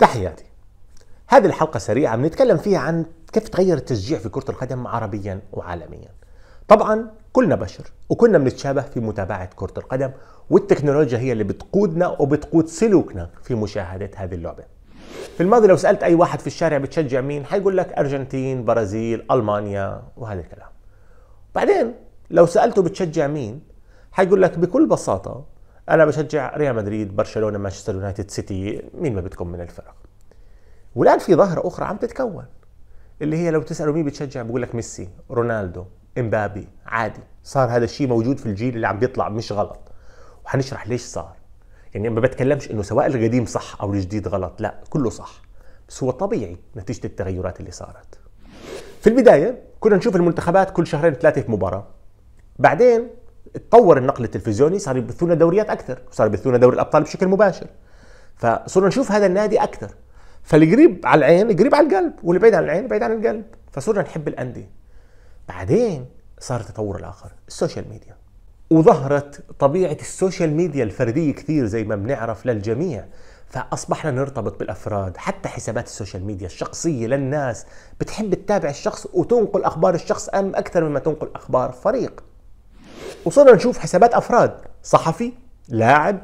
تحياتي هذه الحلقة سريعة بنتكلم فيها عن كيف تغير التشجيع في كرة القدم عربيا وعالميا طبعا كلنا بشر وكلنا بنتشابه في متابعة كرة القدم والتكنولوجيا هي اللي بتقودنا وبتقود سلوكنا في مشاهدة هذه اللعبة في الماضي لو سألت أي واحد في الشارع بتشجع مين حيقول لك أرجنتين برازيل ألمانيا وهذا الكلام بعدين لو سألته بتشجع مين حيقول لك بكل بساطة انا بشجع ريال مدريد برشلونه مانشستر يونايتد سيتي مين ما بدكم من الفرق والان في ظاهره اخرى عم تتكون اللي هي لو تسالوا مين بتشجع بقول لك ميسي رونالدو امبابي عادي صار هذا الشيء موجود في الجيل اللي عم بيطلع مش غلط وحنشرح ليش صار يعني ما بتكلمش انه سواء القديم صح او الجديد غلط لا كله صح بس هو طبيعي نتيجه التغيرات اللي صارت في البدايه كنا نشوف المنتخبات كل شهرين ثلاثه في مباراه بعدين اتطور النقل التلفزيوني صار يبثون دوريات اكثر وصار يبثون دوري الابطال بشكل مباشر فصرنا نشوف هذا النادي اكثر فالقريب على العين قريب على القلب واللي بعيد عن العين بعيد عن القلب فصرنا نحب الانديه بعدين صار التطور الاخر السوشيال ميديا وظهرت طبيعه السوشيال ميديا الفرديه كثير زي ما بنعرف للجميع فاصبحنا نرتبط بالافراد حتى حسابات السوشيال ميديا الشخصيه للناس بتحب تتابع الشخص وتنقل اخبار الشخص ام اكثر مما تنقل اخبار فريق وصرنا نشوف حسابات افراد صحفي لاعب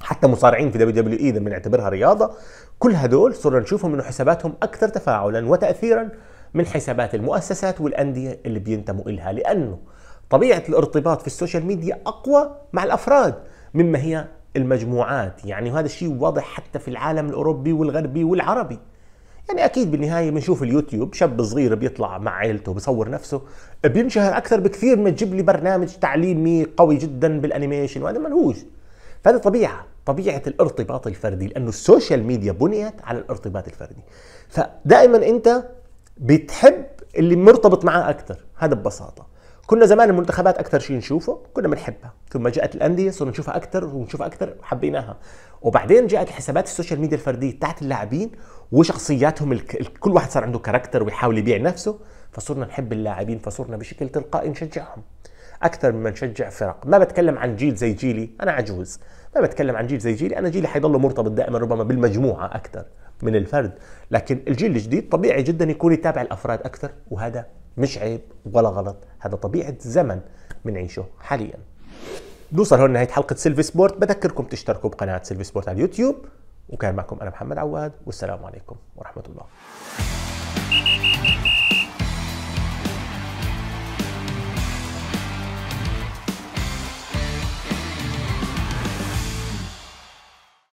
حتى مصارعين في دبليو دبليو اي اذا بنعتبرها رياضه كل هدول صرنا نشوفهم انه حساباتهم اكثر تفاعلا وتاثيرا من حسابات المؤسسات والانديه اللي بينتموا الها لانه طبيعه الارتباط في السوشيال ميديا اقوى مع الافراد مما هي المجموعات يعني وهذا الشيء واضح حتى في العالم الاوروبي والغربي والعربي يعني اكيد بالنهايه بنشوف اليوتيوب شاب صغير بيطلع مع عيلته بصور نفسه بينشهر اكثر بكثير ما تجيب لي برنامج تعليمي قوي جدا بالانيميشن وهذا منهوج فهذه طبيعه طبيعه الارتباط الفردي لانه السوشيال ميديا بنيت على الارتباط الفردي فدائما انت بتحب اللي مرتبط معاه اكثر هذا ببساطه كنا زمان المنتخبات اكثر شيء نشوفه كنا بنحبها ثم جاءت الانديه صرنا نشوفها اكثر ونشوفها اكثر وحبيناها وبعدين جاءت الحسابات السوشيال ميديا الفرديه بتاعت اللاعبين وشخصياتهم الك... كل واحد صار عنده كاركتر ويحاول يبيع نفسه فصرنا نحب اللاعبين فصرنا بشكل تلقائي نشجعهم اكثر مما نشجع فرق ما بتكلم عن جيل زي جيلي انا عجوز ما بتكلم عن جيل زي جيلي انا جيلي حيضل مرتبط دائما ربما بالمجموعه اكثر من الفرد لكن الجيل الجديد طبيعي جدا يكون يتابع الافراد اكثر وهذا مش عيب ولا غلط هذا طبيعه زمن منعيشه حاليا نوصل هون لنهايه حلقه سيلفي سبورت بذكركم تشتركوا بقناه سيلفي سبورت على اليوتيوب وكان معكم انا محمد عواد والسلام عليكم ورحمه الله